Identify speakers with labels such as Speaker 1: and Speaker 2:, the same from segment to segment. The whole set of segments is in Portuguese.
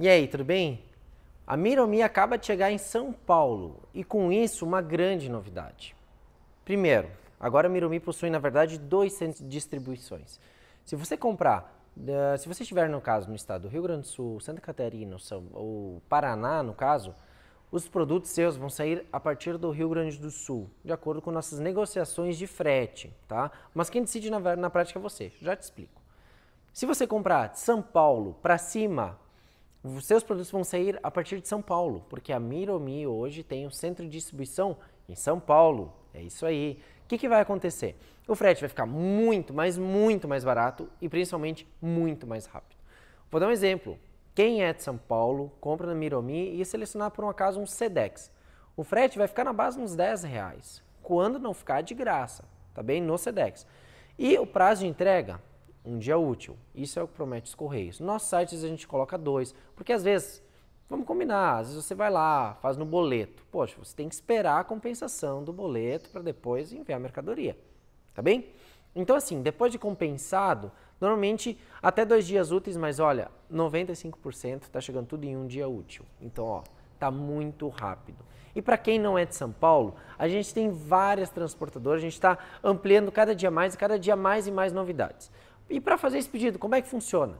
Speaker 1: E aí, tudo bem? A Miromi acaba de chegar em São Paulo e com isso uma grande novidade. Primeiro, agora a Miromi possui na verdade dois centros de distribuições. Se você comprar, eh, se você estiver no caso no estado do Rio Grande do Sul, Santa Catarina ou Paraná no caso, os produtos seus vão sair a partir do Rio Grande do Sul, de acordo com nossas negociações de frete, tá? Mas quem decide na, na prática é você, já te explico. Se você comprar de São Paulo para cima, os seus produtos vão sair a partir de São Paulo, porque a Miromi hoje tem um centro de distribuição em São Paulo. É isso aí. O que, que vai acontecer? O frete vai ficar muito, mas muito mais barato e principalmente muito mais rápido. Vou dar um exemplo. Quem é de São Paulo, compra na Miromi e é selecionar por um acaso um Sedex. O frete vai ficar na base uns 10 reais, quando não ficar de graça, tá bem? No Sedex. E o prazo de entrega um dia útil. Isso é o que promete os Correios. nosso sites a gente coloca dois, porque às vezes, vamos combinar, às vezes você vai lá, faz no boleto. Poxa, você tem que esperar a compensação do boleto para depois enviar a mercadoria. Tá bem? Então, assim, depois de compensado, normalmente até dois dias úteis, mas olha, 95% está chegando tudo em um dia útil. Então, ó, tá muito rápido. E para quem não é de São Paulo, a gente tem várias transportadoras, a gente está ampliando cada dia mais, cada dia mais e mais novidades. E para fazer esse pedido, como é que funciona?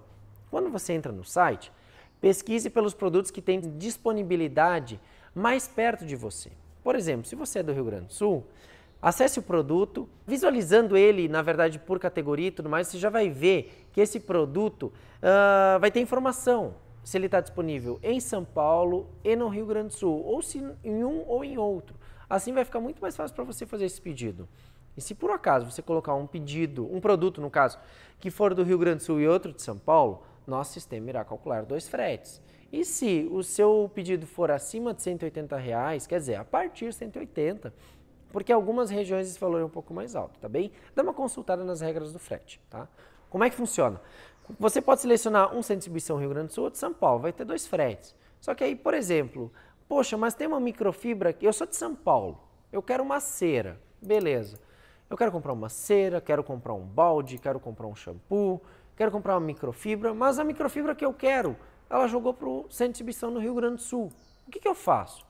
Speaker 1: Quando você entra no site, pesquise pelos produtos que têm disponibilidade mais perto de você. Por exemplo, se você é do Rio Grande do Sul, acesse o produto, visualizando ele, na verdade, por categoria e tudo mais, você já vai ver que esse produto uh, vai ter informação se ele está disponível em São Paulo e no Rio Grande do Sul, ou se em um ou em outro. Assim vai ficar muito mais fácil para você fazer esse pedido. E se por acaso você colocar um pedido, um produto no caso, que for do Rio Grande do Sul e outro de São Paulo, nosso sistema irá calcular dois fretes. E se o seu pedido for acima de 180 reais, quer dizer, a partir de 180, porque algumas regiões esse valor é um pouco mais alto, tá bem? Dá uma consultada nas regras do frete, tá? Como é que funciona? Você pode selecionar um centro de distribuição Rio Grande do Sul ou de São Paulo, vai ter dois fretes. Só que aí, por exemplo, poxa, mas tem uma microfibra aqui, eu sou de São Paulo, eu quero uma cera, beleza. Eu quero comprar uma cera, quero comprar um balde, quero comprar um shampoo, quero comprar uma microfibra, mas a microfibra que eu quero, ela jogou para o centro de exibição no Rio Grande do Sul. O que, que eu faço?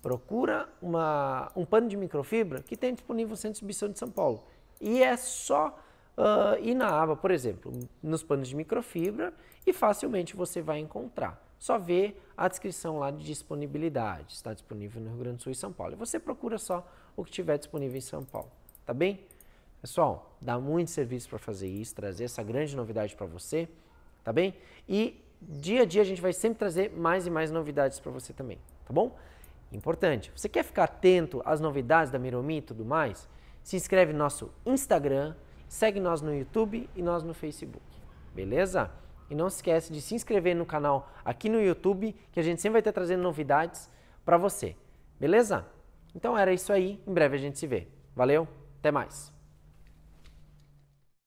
Speaker 1: Procura uma, um pano de microfibra que tem disponível no centro de exibição de São Paulo. E é só uh, ir na aba, por exemplo, nos panos de microfibra e facilmente você vai encontrar. Só vê a descrição lá de disponibilidade. Está disponível no Rio Grande do Sul e São Paulo. E você procura só o que tiver disponível em São Paulo tá bem? Pessoal, dá muito serviço para fazer isso, trazer essa grande novidade para você, tá bem? E dia a dia a gente vai sempre trazer mais e mais novidades para você também, tá bom? Importante. Você quer ficar atento às novidades da Miromi e tudo mais? Se inscreve no nosso Instagram, segue nós no YouTube e nós no Facebook, beleza? E não se esquece de se inscrever no canal aqui no YouTube, que a gente sempre vai estar trazendo novidades para você, beleza? Então era isso aí, em breve a gente se vê. Valeu! Até mais.